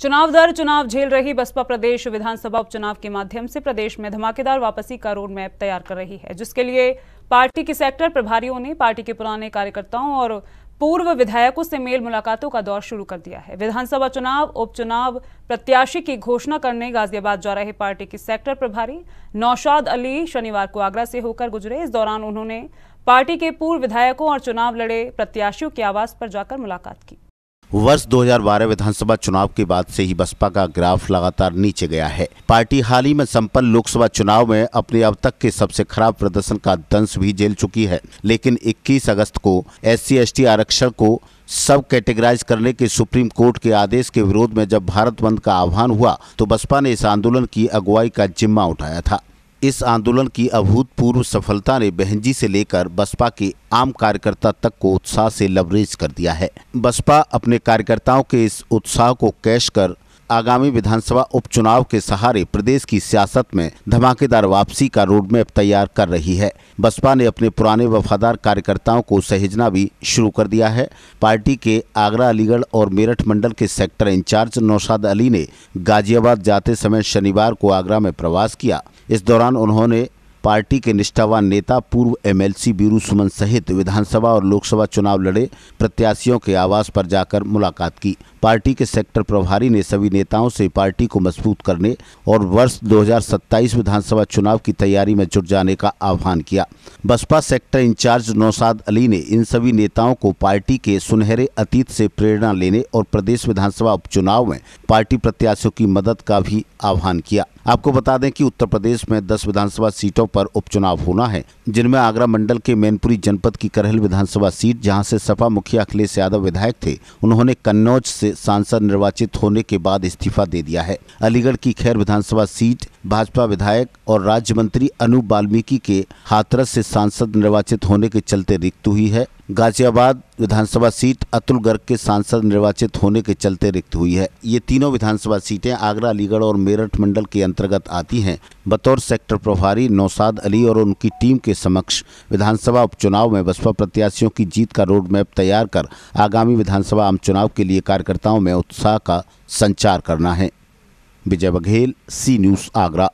चुनाव दर चुनाव झेल रही बसपा प्रदेश विधानसभा उपचुनाव के माध्यम से प्रदेश में धमाकेदार वापसी का रोड मैप तैयार कर रही है जिसके लिए पार्टी के सेक्टर प्रभारियों ने पार्टी के पुराने कार्यकर्ताओं और पूर्व विधायकों से मेल मुलाकातों का दौर शुरू कर दिया है विधानसभा चुनाव उपचुनाव प्रत्याशी की घोषणा करने गाजियाबाद जा रहे पार्टी के सेक्टर प्रभारी नौशाद अली शनिवार को आगरा से होकर गुजरे इस दौरान उन्होंने पार्टी के पूर्व विधायकों और चुनाव लड़े प्रत्याशियों के आवास पर जाकर मुलाकात की वर्ष 2012 विधानसभा चुनाव के बाद से ही बसपा का ग्राफ लगातार नीचे गया है पार्टी हाल ही में संपन्न लोकसभा चुनाव में अपने अब तक के सबसे खराब प्रदर्शन का दंश भी झेल चुकी है लेकिन 21 अगस्त को एस सी आरक्षण को सब कैटेगराइज करने के सुप्रीम कोर्ट के आदेश के विरोध में जब भारत बंद का आह्वान हुआ तो बसपा ने इस आंदोलन की अगुवाई का जिम्मा उठाया था इस आंदोलन की अभूतपूर्व सफलता ने बहनजी से लेकर बसपा के आम कार्यकर्ता तक को उत्साह से लबरेज कर दिया है बसपा अपने कार्यकर्ताओं के इस उत्साह को कैश कर आगामी विधानसभा उपचुनाव के सहारे प्रदेश की सियासत में धमाकेदार वापसी का रोडमैप तैयार कर रही है बसपा ने अपने पुराने वफादार कार्यकर्ताओं को सहेजना भी शुरू कर दिया है पार्टी के आगरा अलीगढ़ और मेरठ मंडल के सेक्टर इंचार्ज नौशाद अली ने गाजियाबाद जाते समय शनिवार को आगरा में प्रवास किया इस दौरान उन्होंने पार्टी के निष्ठावान नेता पूर्व एमएलसी बीरू सुमन सहित विधानसभा और लोकसभा चुनाव लड़े प्रत्याशियों के आवास पर जाकर मुलाकात की पार्टी के सेक्टर प्रभारी ने सभी नेताओं से पार्टी को मजबूत करने और वर्ष 2027 विधानसभा चुनाव की तैयारी में जुट जाने का आह्वान किया बसपा सेक्टर इंचार्ज नौसाद अली ने इन सभी नेताओं को पार्टी के सुनहरे अतीत से प्रेरणा लेने और प्रदेश विधानसभा उपचुनाव में पार्टी प्रत्याशियों की मदद का भी आह्वान किया आपको बता दें कि उत्तर प्रदेश में 10 विधानसभा सीटों पर उपचुनाव होना है जिनमें आगरा मंडल के मैनपुरी जनपद की करहल विधानसभा सीट जहां से सपा मुखिया अखिलेश यादव विधायक थे उन्होंने कन्नौज से सांसद निर्वाचित होने के बाद इस्तीफा दे दिया है अलीगढ़ की खैर विधानसभा सीट भाजपा विधायक और राज्य मंत्री अनूप वाल्मीकि के हाथरस से सांसद निर्वाचित होने के चलते रिक्त हुई है गाजियाबाद विधानसभा सीट अतुल गर्ग के सांसद निर्वाचित होने के चलते रिक्त हुई है ये तीनों विधानसभा सीटें आगरा अलीगढ़ और मेरठ मंडल के अंतर्गत आती हैं बतौर सेक्टर प्रभारी नौसाद अली और उनकी टीम के समक्ष विधानसभा उपचुनाव में बसपा प्रत्याशियों की जीत का रोड मैप तैयार कर आगामी विधानसभा आम चुनाव के लिए कार्यकर्ताओं में उत्साह का संचार करना है विजय बघेल सी न्यूज़ आगरा